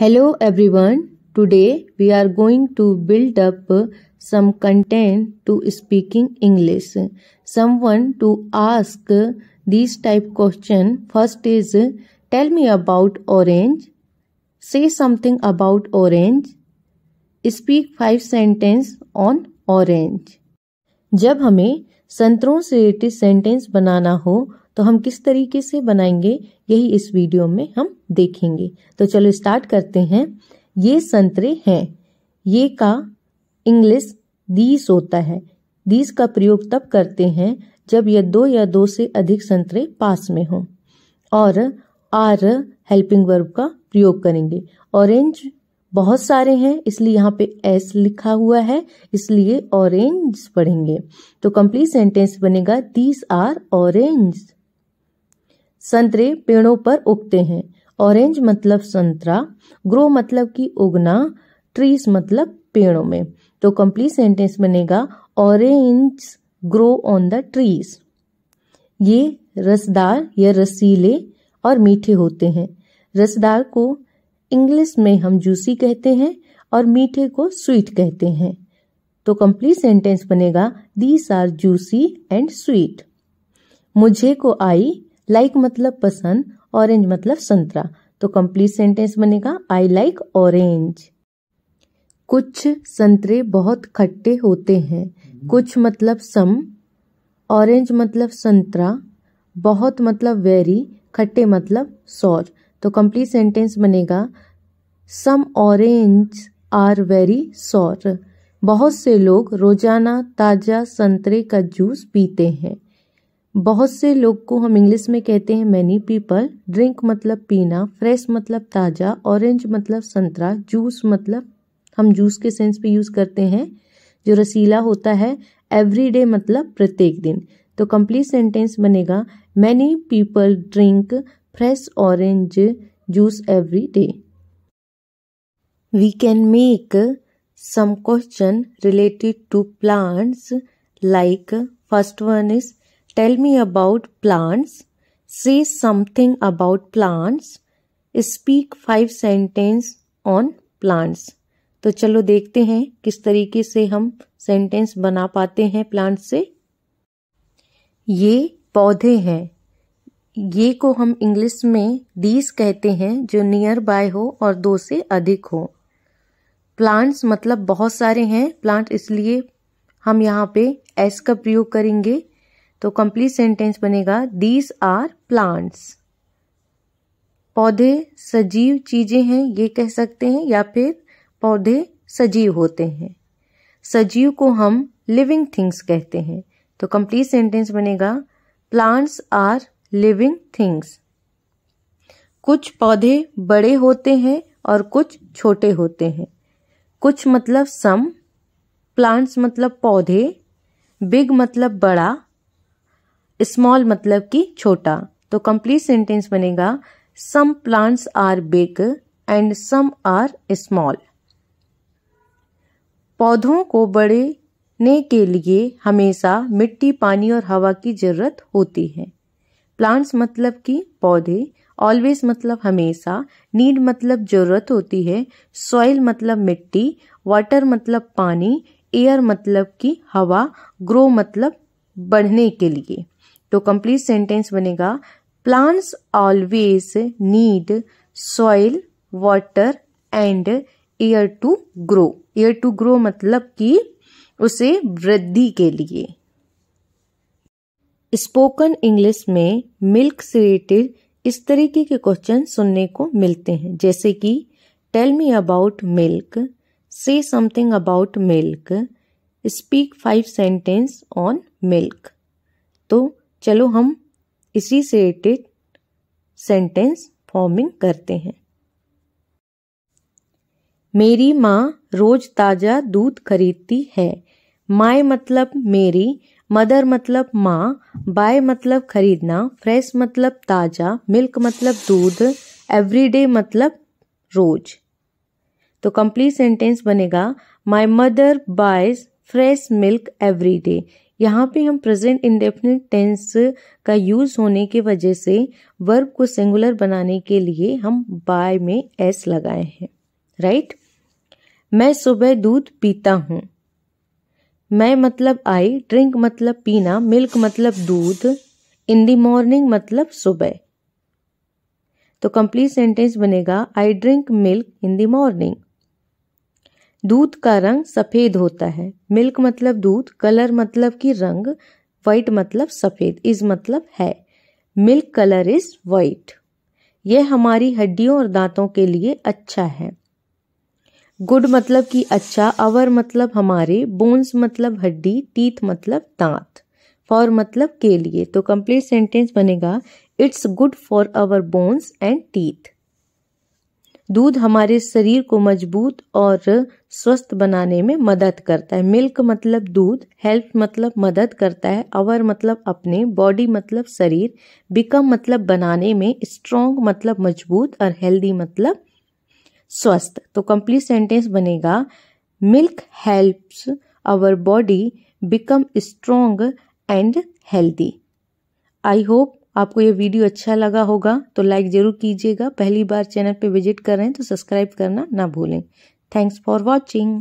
Hello everyone. Today we are going to build up uh, some content to speaking English. Someone to ask uh, these type question. First is uh, tell me about orange. Say something about orange. Speak five sentence on orange. जब हमें संतरों से related sentence बनाना हो तो हम किस तरीके से बनाएंगे यही इस वीडियो में हम देखेंगे तो चलो स्टार्ट करते हैं ये संतरे हैं ये का इंग्लिश दीस होता है दीस का प्रयोग तब करते हैं जब यह दो या दो से अधिक संतरे पास में हों और आर हेल्पिंग वर्ब का प्रयोग करेंगे ऑरेंज बहुत सारे हैं इसलिए यहाँ पे एस लिखा हुआ है इसलिए ऑरेंज पढ़ेंगे तो कंप्लीट सेंटेंस बनेगा दीस आर ऑरेंज संतरे पेड़ों पर उगते हैं ऑरेंज मतलब संतरा ग्रो मतलब कि उगना ट्रीज मतलब पेड़ों में तो कंप्लीट सेंटेंस बनेगा orange grow on the trees ये रसदार या रसीले और मीठे होते हैं रसदार को इंग्लिश में हम जूसी कहते हैं और मीठे को स्वीट कहते हैं तो कंप्लीट सेंटेंस बनेगा these are juicy and sweet मुझे को आई लाइक like मतलब पसंद ऑरेंज मतलब संतरा तो कंप्लीट सेंटेंस बनेगा आई लाइक ऑरेंज कुछ संतरे बहुत खट्टे होते हैं कुछ मतलब सम ऑरेंज मतलब संतरा बहुत मतलब वेरी खट्टे मतलब सॉर तो कंप्लीट सेंटेंस बनेगा some orange are very sour बहुत से लोग रोजाना ताज़ा संतरे का जूस पीते हैं बहुत से लोग को हम इंग्लिश में कहते हैं मैनी पीपल ड्रिंक मतलब पीना फ्रेश मतलब ताज़ा ऑरेंज मतलब संतरा जूस मतलब हम जूस के सेंस पे यूज़ करते हैं जो रसीला होता है एवरी डे मतलब प्रत्येक दिन तो कंप्लीट सेंटेंस बनेगा many people drink fresh orange juice every day. We can make some question related to plants like first one is tell me about plants say something about plants speak five sentence on plants तो चलो देखते हैं किस तरीके से हम sentence बना पाते हैं प्लांट से ये पौधे हैं ये को हम इंग्लिश में दीस कहते हैं जो नियर बाय हो और दो से अधिक हो प्लांट्स मतलब बहुत सारे हैं प्लांट इसलिए हम यहाँ पे एस का प्रयोग करेंगे तो कंप्लीट सेंटेंस बनेगा दीज आर प्लांट्स पौधे सजीव चीज़ें हैं ये कह सकते हैं या फिर पौधे सजीव होते हैं सजीव को हम लिविंग थिंग्स कहते हैं तो कंप्लीट सेंटेंस बनेगा प्लांट्स आर लिविंग थिंग्स कुछ पौधे बड़े होते हैं और कुछ छोटे होते हैं कुछ मतलब सम प्लांट्स मतलब पौधे बिग मतलब बड़ा स्मॉल मतलब कि छोटा तो कंप्लीट सेंटेंस बनेगा some plants are big and some are small पौधों को बड़े ने के लिए हमेशा मिट्टी पानी और हवा की जरूरत होती है प्लांट्स मतलब कि पौधे ऑलवेज मतलब हमेशा नीड मतलब जरूरत होती है सॉइल मतलब मिट्टी वाटर मतलब पानी एयर मतलब कि हवा ग्रो मतलब बढ़ने के लिए तो कंप्लीट सेंटेंस बनेगा plants always need soil water and air to grow air to grow मतलब कि उसे वृद्धि के लिए स्पोकन इंग्लिश में मिल्क से रिलेटेड इस तरीके के क्वेश्चन सुनने को मिलते हैं जैसे कि टेल मी अबाउट मिल्क से something about milk speak five sentence on milk तो चलो हम इसी से रिलेटेड सेंटेंस फॉर्मिंग करते हैं मेरी माँ रोज ताज़ा दूध खरीदती है माए मतलब मेरी मदर मतलब माँ बाय मतलब खरीदना फ्रेश मतलब ताज़ा मिल्क मतलब दूध एवरीडे मतलब रोज तो कंप्लीट सेंटेंस बनेगा my mother buys fresh milk every day यहाँ पे हम प्रेजेंट इंडेफिनिट टेंस का यूज़ होने की वजह से वर्ब को सिंगुलर बनाने के लिए हम बाय में एस लगाए हैं राइट मैं सुबह दूध पीता हूँ मैं मतलब आई ड्रिंक मतलब पीना मिल्क मतलब दूध इन दी मॉर्निंग मतलब सुबह तो कंप्लीट सेंटेंस बनेगा I drink milk in the morning दूध का रंग सफ़ेद होता है मिल्क मतलब दूध कलर मतलब कि रंग वाइट मतलब सफ़ेद इज मतलब है मिल्क कलर इज़ वाइट यह हमारी हड्डियों और दांतों के लिए अच्छा है गुड मतलब कि अच्छा अवर मतलब हमारे बोन्स मतलब हड्डी टीथ मतलब दांत फॉर मतलब के लिए तो कंप्लीट सेंटेंस बनेगा it's good for our bones and teeth दूध हमारे शरीर को मजबूत और स्वस्थ बनाने में मदद करता है मिल्क मतलब दूध हेल्प मतलब मदद करता है अवर मतलब अपने बॉडी मतलब शरीर बिकम मतलब बनाने में स्ट्रोंग मतलब मजबूत और हेल्दी मतलब स्वस्थ तो कंप्लीट सेंटेंस बनेगा milk helps our body become strong and healthy I hope आपको ये वीडियो अच्छा लगा होगा तो लाइक ज़रूर कीजिएगा पहली बार चैनल पे विजिट कर रहे हैं तो सब्सक्राइब करना ना भूलें थैंक्स फॉर वॉचिंग